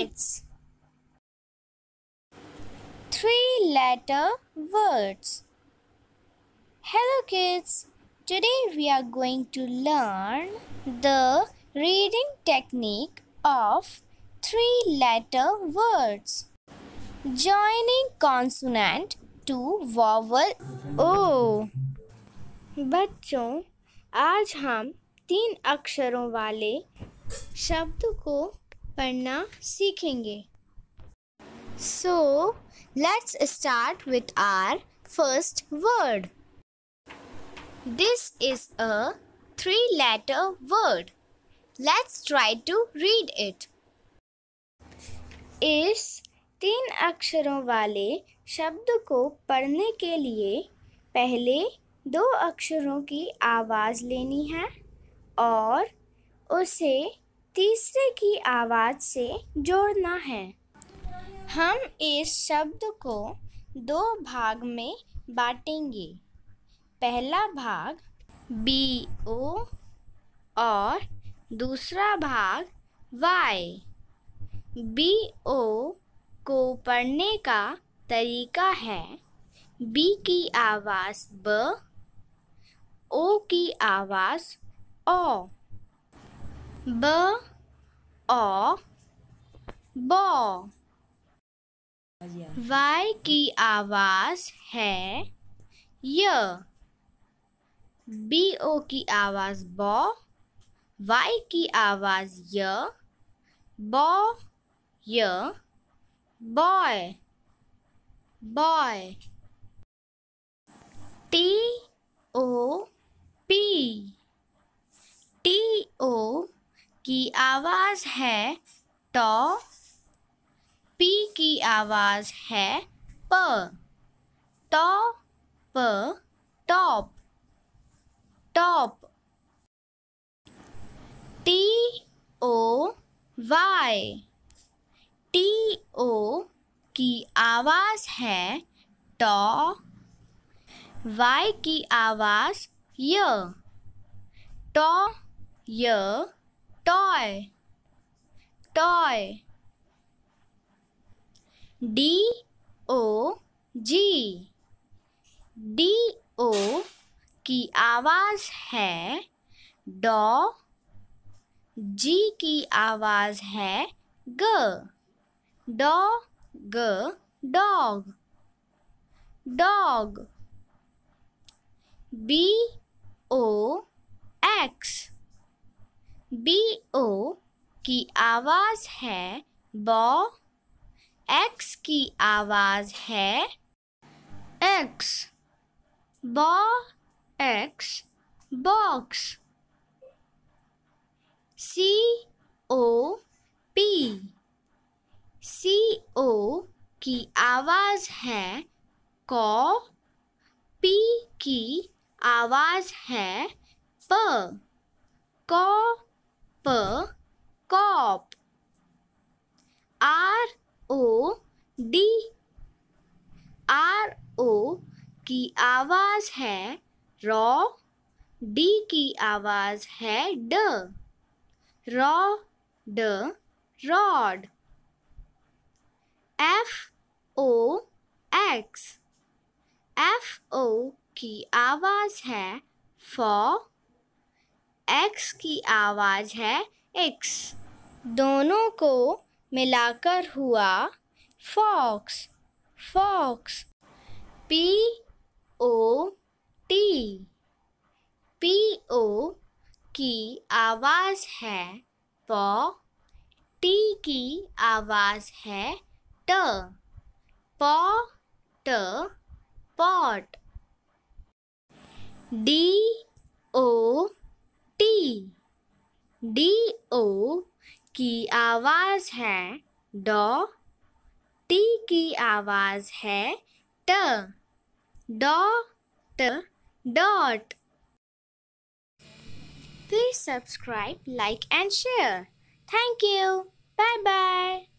kids. Three letter words. Hello kids. Today we are going to learn the reading technique of three letter words. Joining consonant to vowel O. बच्चों आज हम तीन अक्षरों वाले शब्द को पढ़ना सीखेंगे so let's start with our first word this is a three letter word let's try to read it इस तीन अक्षरों वाले शब्द को पढ़ने के लिए पहले दो अक्षरों की आवाज़ लेनी है और उसे तीसरे की आवाज़ से जोड़ना है हम इस शब्द को दो भाग में बांटेंगे पहला भाग बी ओ और दूसरा भाग वाई बी ओ को पढ़ने का तरीका है बी की आवाज़ ब ओ की आवाज़ ओ ब b o वाई की आवाज़ है y b o की आवाज़ o वाई की आवाज़ य बॉ य boy boy T O P की आवाज़ है टॉ पी की आवाज़ है प टॉ प top top T O Y T O की आवाज़ है टॉ वाई की आवाज़ य टॉ य toy toy d o g D O की आवाज़ है डॉ जी की आवाज़ है ग डॉ ग dog dog B O X B O की आवाज़ है बॉ एक्स की आवाज़ है एक्स बॉ एक्स box C O P C O की आवाज़ है कॉ पी की आवाज़ है प कॉ p cop R O D R O की आवाज़ है रॉ डी की आवाज़ है ड रॉ ड rod F O X F O की आवाज़ है फॉ एक्स की आवाज़ है एक्स दोनों को मिलाकर हुआ fox fox P O T P O की आवाज़ है प टी की आवाज़ है ट पॉ ट pot D O D D O की आवाज़ है डॉ टी की आवाज़ है ट डॉ ट dot Please subscribe, like and share. Thank you. Bye bye.